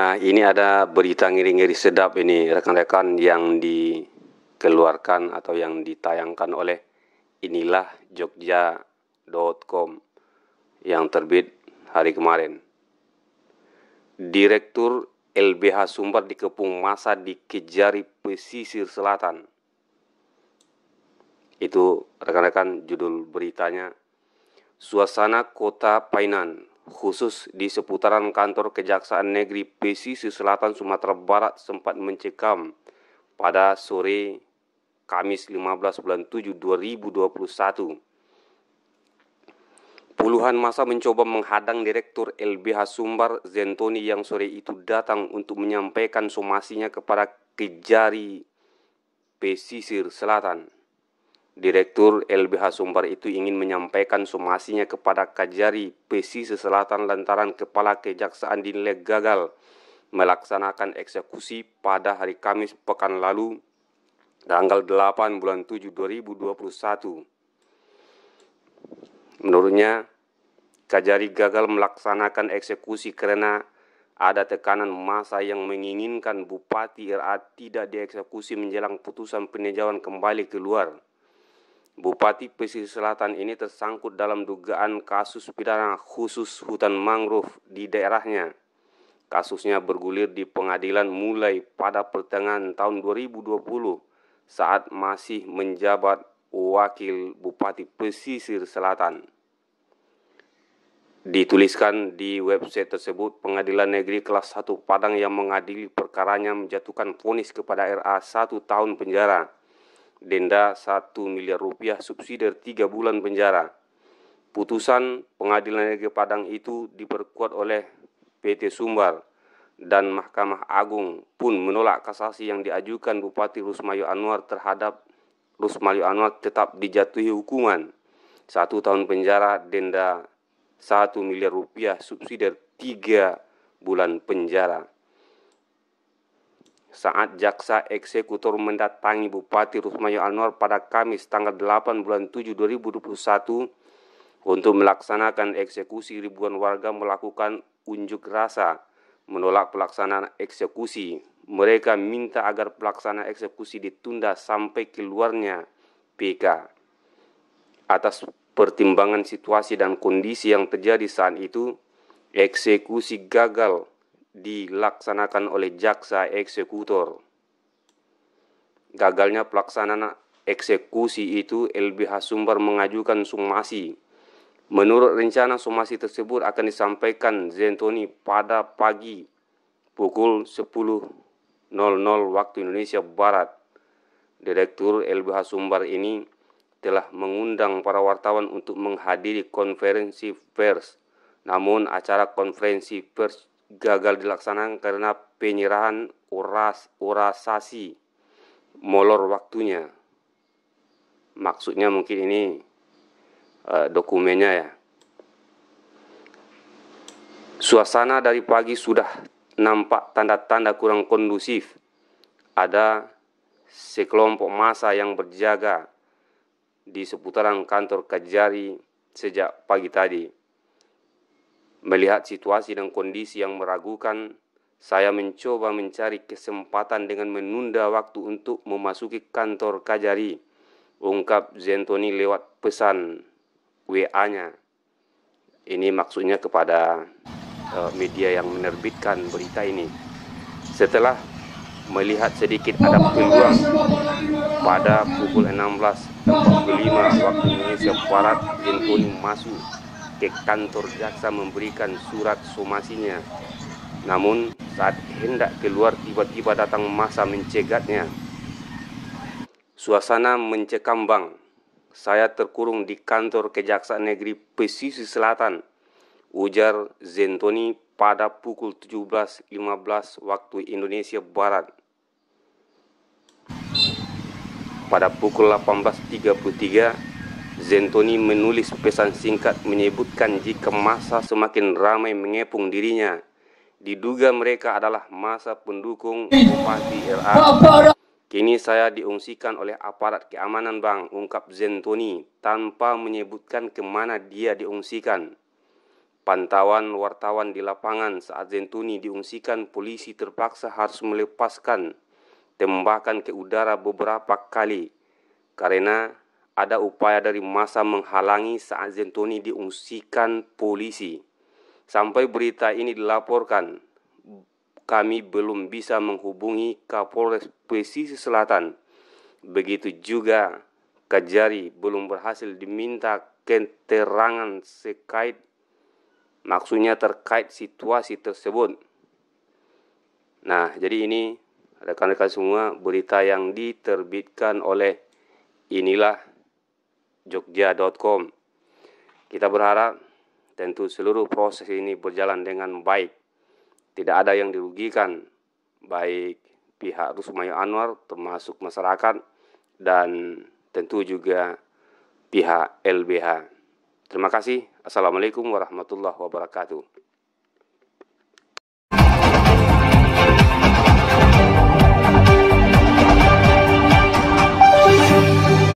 Nah, ini ada berita ngiri-ngiri sedap ini rekan-rekan yang dikeluarkan atau yang ditayangkan oleh inilah jogja.com yang terbit hari kemarin. Direktur LBH Sumber dikepung masa di Kejari pesisir selatan. Itu rekan-rekan judul beritanya. Suasana kota Painan khusus di seputaran kantor Kejaksaan Negeri Pesisir Selatan Sumatera Barat sempat mencekam pada sore Kamis 15 bulan 7 2021. Puluhan masa mencoba menghadang Direktur LBH Sumbar Zentoni yang sore itu datang untuk menyampaikan somasinya kepada Kejari Pesisir Selatan. Direktur LBH Sumbar itu ingin menyampaikan somasinya kepada Kajari Pesisir Selatan lantaran Kepala Kejaksaan dinilai gagal melaksanakan eksekusi pada hari Kamis pekan lalu tanggal 8 bulan 7 2021. Menurutnya, Kajari gagal melaksanakan eksekusi karena ada tekanan massa yang menginginkan Bupati RA tidak dieksekusi menjelang putusan peninjauan kembali keluar. Bupati Pesisir Selatan ini tersangkut dalam dugaan kasus pidana khusus hutan mangrove di daerahnya. Kasusnya bergulir di pengadilan mulai pada pertengahan tahun 2020 saat masih menjabat Wakil Bupati Pesisir Selatan. Dituliskan di website tersebut, Pengadilan Negeri Kelas 1 Padang yang mengadili perkaranya menjatuhkan vonis kepada RA satu tahun penjara denda 1 miliar rupiah subsidi 3 bulan penjara. Putusan pengadilan negeri Padang itu diperkuat oleh PT Sumbar dan Mahkamah Agung pun menolak kasasi yang diajukan Bupati Rusmayo Anwar terhadap Rusmayo Anwar tetap dijatuhi hukuman satu tahun penjara denda 1 miliar rupiah subsidi 3 bulan penjara saat jaksa eksekutor mendatangi Bupati Rusmayo Anwar pada Kamis tanggal 8 bulan 7 2021 untuk melaksanakan eksekusi ribuan warga melakukan unjuk rasa menolak pelaksanaan eksekusi. Mereka minta agar pelaksanaan eksekusi ditunda sampai keluarnya PK. Atas pertimbangan situasi dan kondisi yang terjadi saat itu, eksekusi gagal dilaksanakan oleh jaksa eksekutor. Gagalnya pelaksanaan eksekusi itu LBH sumber mengajukan sumasi Menurut rencana sumasi tersebut akan disampaikan Zentoni pada pagi pukul 10.00 waktu Indonesia Barat. Direktur LBH sumber ini telah mengundang para wartawan untuk menghadiri konferensi pers. Namun acara konferensi pers gagal dilaksanakan karena penyerahan uras urasasi molor waktunya. Maksudnya mungkin ini uh, dokumennya ya. Suasana dari pagi sudah nampak tanda-tanda kurang kondusif. Ada sekelompok massa yang berjaga di seputaran kantor kejari sejak pagi tadi Melihat situasi dan kondisi yang meragukan, saya mencoba mencari kesempatan dengan menunda waktu untuk memasuki kantor Kajari, ungkap Zentoni lewat pesan WA-nya. Ini maksudnya kepada uh, media yang menerbitkan berita ini. Setelah melihat sedikit ada peluang pada pukul 16.45 waktu Indonesia Barat Zentoni masuk ke kantor jaksa memberikan surat somasinya. Namun saat hendak keluar tiba-tiba datang masa mencegatnya. Suasana mencekam bang. Saya terkurung di kantor Kejaksaan Negeri Pesisir Selatan, ujar Zentoni pada pukul 17.15 waktu Indonesia Barat. Pada pukul 18.33, Zentoni menulis pesan singkat menyebutkan jika masa semakin ramai mengepung dirinya. Diduga mereka adalah masa pendukung Bupati RA. Kini saya diungsikan oleh aparat keamanan bang, ungkap Zentoni tanpa menyebutkan kemana dia diungsikan. Pantauan wartawan di lapangan saat Zentoni diungsikan polisi terpaksa harus melepaskan tembakan ke udara beberapa kali karena ada upaya dari masa menghalangi saat Zentoni diungsikan polisi. Sampai berita ini dilaporkan, kami belum bisa menghubungi Kapolres Pesisir Selatan. Begitu juga Kejari belum berhasil diminta keterangan sekait maksudnya terkait situasi tersebut. Nah, jadi ini rekan-rekan semua berita yang diterbitkan oleh inilah jogja.com. Kita berharap tentu seluruh proses ini berjalan dengan baik. Tidak ada yang dirugikan, baik pihak Rusmayo Anwar termasuk masyarakat dan tentu juga pihak LBH. Terima kasih. Assalamualaikum warahmatullahi wabarakatuh.